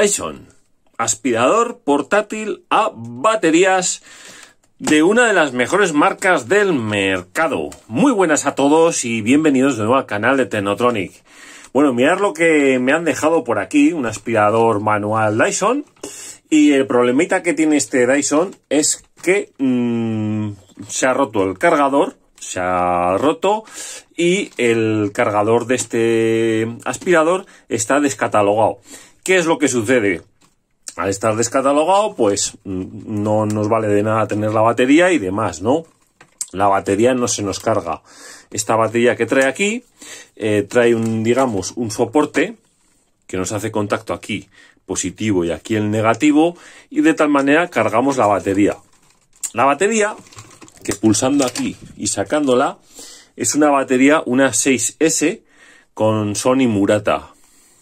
Dyson. Aspirador portátil a baterías de una de las mejores marcas del mercado. Muy buenas a todos y bienvenidos de nuevo al canal de Tecnotronic. Bueno, mirad lo que me han dejado por aquí, un aspirador manual Dyson. Y el problemita que tiene este Dyson es que mm, se ha roto el cargador, se ha roto y el cargador de este aspirador está descatalogado. ¿Qué es lo que sucede? Al estar descatalogado, pues mm, no nos vale de nada tener la batería y demás, ¿no? La batería no se nos carga. Esta batería que trae aquí eh, trae un, digamos, un soporte que nos hace contacto aquí positivo y aquí el negativo y de tal manera cargamos la batería. La batería, que pulsando aquí y sacándola, es una batería, una 6S con Sony Murata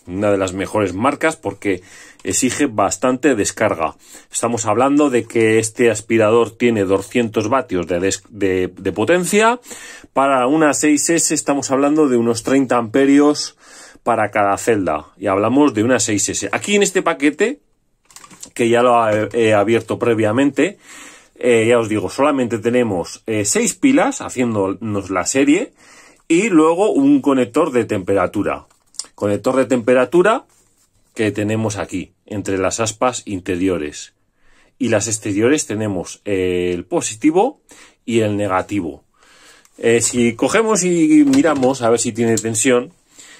una de las mejores marcas porque exige bastante descarga. Estamos hablando de que este aspirador tiene 200 vatios de, potencia. Para una 6S estamos hablando de unos 30 amperios para cada celda. Y hablamos de una 6S. Aquí en este paquete, que ya lo he abierto previamente, eh, ya os digo, solamente tenemos 6 eh, pilas haciéndonos la serie y luego un conector de temperatura. Conector de temperatura que tenemos aquí, entre las aspas interiores. Y las exteriores tenemos el positivo y el negativo. Eh, si cogemos y miramos a ver si tiene tensión,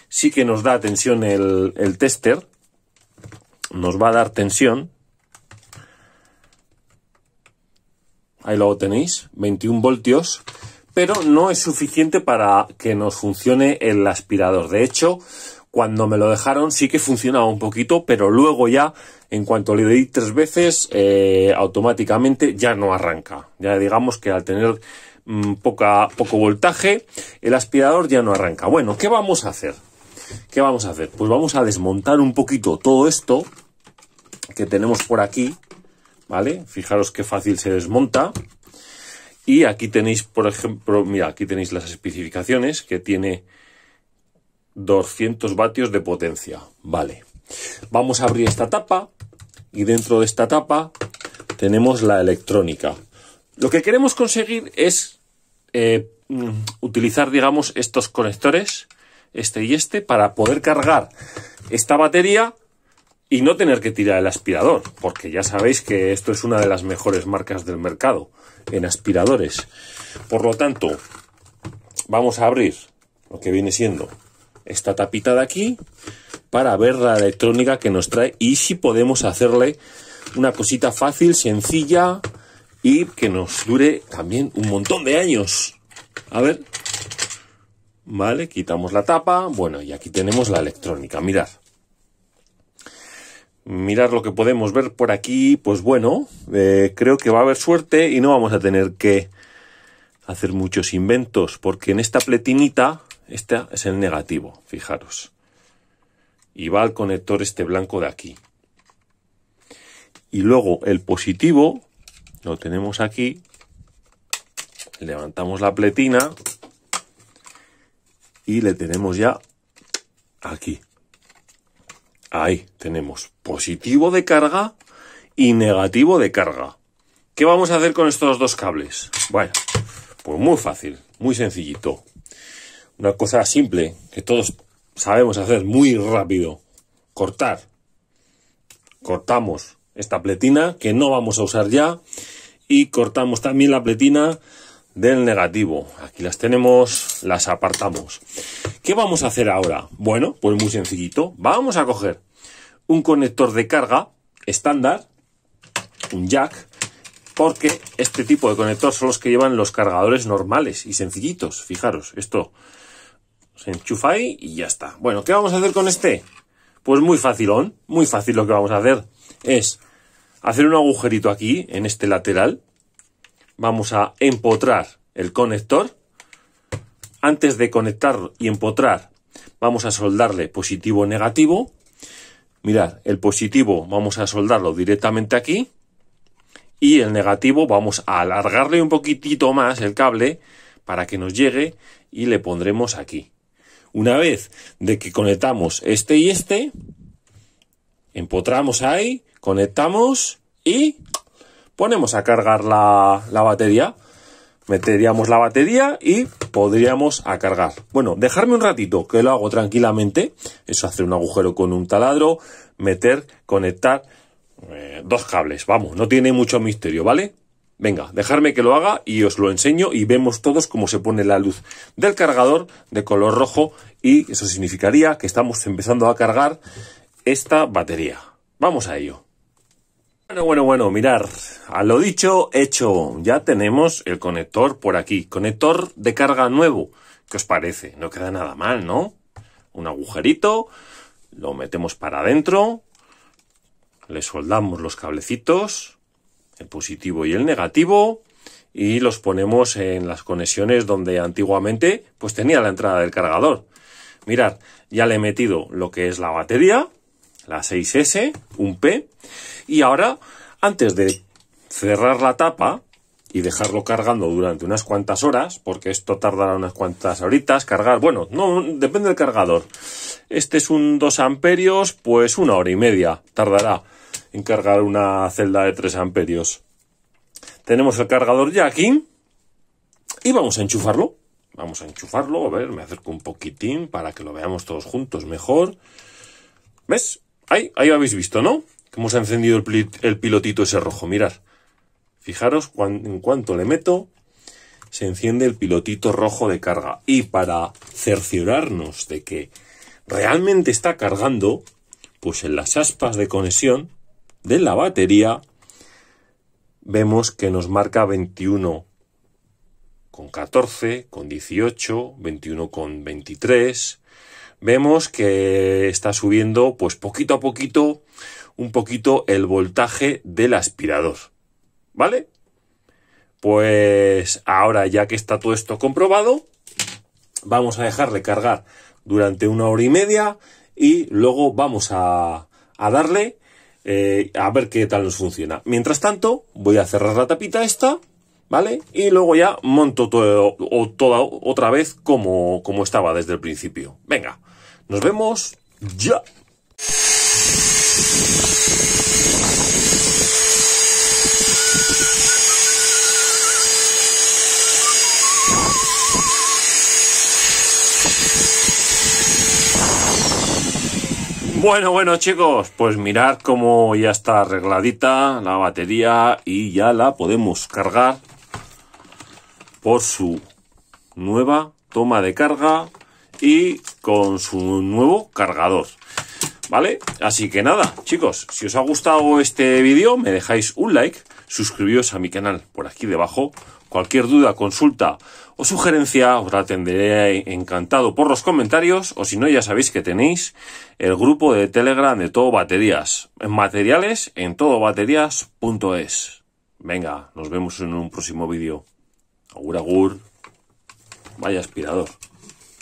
sí que nos da tensión el, el tester. Nos va a dar tensión. Ahí lo tenéis, 21 voltios pero no es suficiente para que nos funcione el aspirador. De hecho, cuando me lo dejaron sí que funcionaba un poquito, pero luego ya, en cuanto le di tres veces, eh, automáticamente ya no arranca. Ya digamos que al tener mm, poca, poco voltaje, el aspirador ya no arranca. Bueno, ¿qué vamos a hacer? ¿Qué vamos a hacer? Pues vamos a desmontar un poquito todo esto que tenemos por aquí, ¿vale? Fijaros qué fácil se desmonta. Y aquí tenéis, por ejemplo, mira, aquí tenéis las especificaciones que tiene 200 vatios de potencia. Vale. Vamos a abrir esta tapa y dentro de esta tapa tenemos la electrónica. Lo que queremos conseguir es eh, mm, utilizar, digamos, estos conectores, este y este, para poder cargar esta batería y no tener que tirar el aspirador, porque ya sabéis que esto es una de las mejores marcas del mercado en aspiradores. Por lo tanto, vamos a abrir lo que viene siendo esta tapita de aquí para ver la electrónica que nos trae y si podemos hacerle una cosita fácil, sencilla y que nos dure también un montón de años. A ver. Vale, quitamos la tapa. Bueno, y aquí tenemos la electrónica, mirad. Mirad lo que podemos ver por aquí. Pues bueno, eh, creo que va a haber suerte y no vamos a tener que hacer muchos inventos, porque en esta pletinita este es el negativo, fijaros. Y va al conector este blanco de aquí. Y luego el positivo lo tenemos aquí. Levantamos la pletina y le tenemos ya aquí. Ahí tenemos positivo de carga y negativo de carga. ¿Qué vamos a hacer con estos dos cables? Bueno, pues muy fácil, muy sencillito. Una cosa simple, que todos sabemos hacer muy rápido. Cortar. Cortamos esta pletina que no vamos a usar ya. Y cortamos también la pletina del negativo. Aquí las tenemos, las apartamos. ¿Qué vamos a hacer ahora? Bueno, pues muy sencillito. Vamos a coger un conector de carga estándar, un jack, porque este tipo de conector son los que llevan los cargadores normales y sencillitos. Fijaros, esto se enchufa ahí y ya está. Bueno, ¿qué vamos a hacer con este? Pues muy facilón, muy fácil lo que vamos a hacer es hacer un agujerito aquí, en este lateral. Vamos a empotrar el conector. Antes de conectarlo y empotrar, vamos a soldarle positivo negativo. Mirad, el positivo vamos a soldarlo directamente aquí. Y el negativo vamos a alargarle un poquitito más el cable para que nos llegue y le pondremos aquí. Una vez de que conectamos este y este, empotramos ahí, conectamos y ponemos a cargar la, batería. Meteríamos la batería y podríamos a cargar. Bueno, dejarme un ratito, que lo hago tranquilamente. Eso hacer un agujero con un taladro, meter, conectar eh, dos cables. Vamos, no tiene mucho misterio, ¿vale? Venga, dejarme que lo haga y os lo enseño y vemos todos cómo se pone la luz del cargador de color rojo y eso significaría que estamos empezando a cargar esta batería. Vamos a ello. Bueno, bueno, bueno, mirar, a lo dicho, hecho, ya tenemos el conector por aquí, conector de carga nuevo. ¿Qué os parece? No queda nada mal, ¿no? Un agujerito, lo metemos para adentro, le soldamos los cablecitos el positivo y el negativo, y los ponemos en las conexiones donde antiguamente pues tenía la entrada del cargador. Mirad, ya le he metido lo que es la batería, la 6S, un P, y ahora, antes de cerrar la tapa y dejarlo cargando durante unas cuantas horas, porque esto tardará unas cuantas horitas, cargar, bueno, no, depende del cargador. Este es un 2 amperios, pues una hora y media tardará Encargar una celda de 3 amperios. Tenemos el cargador ya aquí y vamos a enchufarlo. Vamos a enchufarlo, a ver, me acerco un poquitín para que lo veamos todos juntos mejor. ¿Ves? Ahí, habéis visto, ¿no? Cómo se ha encendido el, el pilotito ese rojo, mirad. Fijaros, en cuanto le meto, se enciende el pilotito rojo de carga. Y para cerciorarnos de que realmente está cargando, pues en las aspas de conexión de la batería, vemos que nos marca 21 con 14, con 18, 21 con 23. Vemos que está subiendo pues poquito a poquito un poquito el voltaje del aspirador. ¿Vale? Pues ahora ya que está todo esto comprobado, vamos a dejarle cargar durante una hora y media y luego vamos a, a darle eh, a ver qué tal nos funciona. Mientras tanto, voy a cerrar la tapita esta, ¿vale? Y luego ya monto todo, toda, otra vez como, como estaba desde el principio. Venga, nos vemos ya. Bueno, bueno chicos, pues mirad cómo ya está arregladita la batería y ya la podemos cargar por su nueva toma de carga y con su nuevo cargador. ¿Vale? Así que nada, chicos, si os ha gustado este vídeo, me dejáis un like, suscribíos a mi canal por aquí debajo Cualquier duda, consulta o sugerencia os la atenderé encantado por los comentarios o si no ya sabéis que tenéis el grupo de Telegram de Todo Baterías. En materiales en todobaterías.es. Venga, nos vemos en un próximo vídeo. Agur, agur. Vaya aspirador.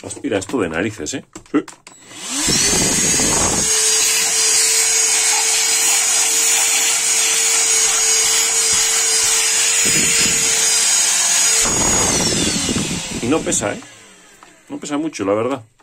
Aspira esto de narices, ¿eh? no pesa, ¿eh? No pesa mucho, la verdad.